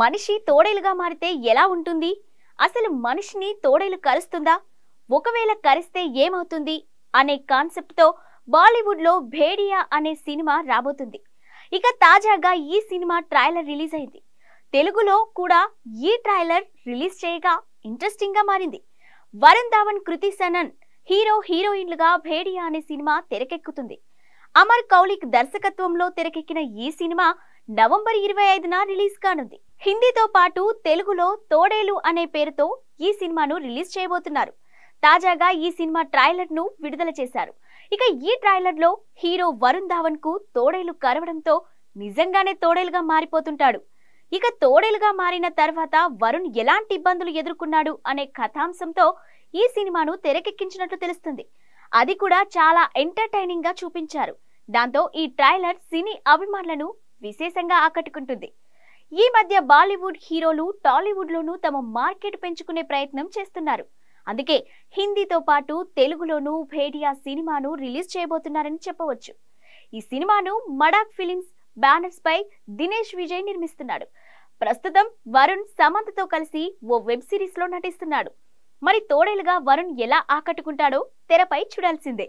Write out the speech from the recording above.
మనిషి తోడేలుగా మారితే ఎలా ఉంటుంది అసలు మనిషిని తోడేలు కరుస్తుందా ఒకవేళ కరిస్తే ఏమవుతుంది అనే కాన్సెప్ట్తో బాలీవుడ్లో భేడియా అనే సినిమా రాబోతుంది ఇక తాజాగా ఈ సినిమా ట్రైలర్ రిలీజ్ అయింది తెలుగులో కూడా ఈ ట్రైలర్ రిలీజ్ చేయగా ఇంట్రెస్టింగ్గా మారింది వరుణ్ ధావన్ కృతి సనన్ హీరో హీరోయిన్లుగా భేడియా అనే సినిమా తెరకెక్కుతుంది అమర్ కౌలిక్ దర్శకత్వంలో తెరకెక్కిన ఈ సినిమా నవంబర్ ఇరవై ఐదున రిలీజ్ కానుంది హిందీతో పాటు తెలుగులో తోడేలు అనే పేరుతో ఈ సినిమాను రిలీజ్ చేయబోతున్నారు తాజాగా ఈ సినిమా ట్రైలర్ ను విడుదల చేశారు ఇక ఈ ట్రైలర్ లో హీరో వరుణ్ ధావన్ కు తోడేలు కరవడంతో నిజంగానే తోడేలుగా మారిపోతుంటాడు ఇక తోడేలుగా మారిన తర్వాత వరుణ్ ఎలాంటి ఇబ్బందులు ఎదుర్కొన్నాడు అనే కథాంశంతో ఈ సినిమాను తెరకెక్కించినట్లు తెలుస్తుంది అది కూడా చాలా ఎంటర్టైనింగ్ గా చూపించారు దాంతో ఈ ట్రైలర్ సినీ అభిమానులను విశేషంగా ఆకట్టుకుంటుంది ఈ మధ్య బాలీవుడ్ హీరోలు టాలీవుడ్లోనూ తమ మార్కెట్ పెంచుకునే ప్రయత్నం చేస్తున్నారు అందుకే హిందీతో పాటు తెలుగులోనూ భేడియా సినిమాను రిలీజ్ చేయబోతున్నారని చెప్పవచ్చు ఈ సినిమాను మడాక్ ఫిలిమ్స్ బ్యానర్స్ పై దినేష్ విజయ్ నిర్మిస్తున్నాడు ప్రస్తుతం వరుణ్ సమంతతో కలిసి ఓ వెబ్ సిరీస్లో నటిస్తున్నాడు మరి తోడేలుగా వరుణ్ ఎలా ఆకట్టుకుంటాడో తెరపై చూడాల్సిందే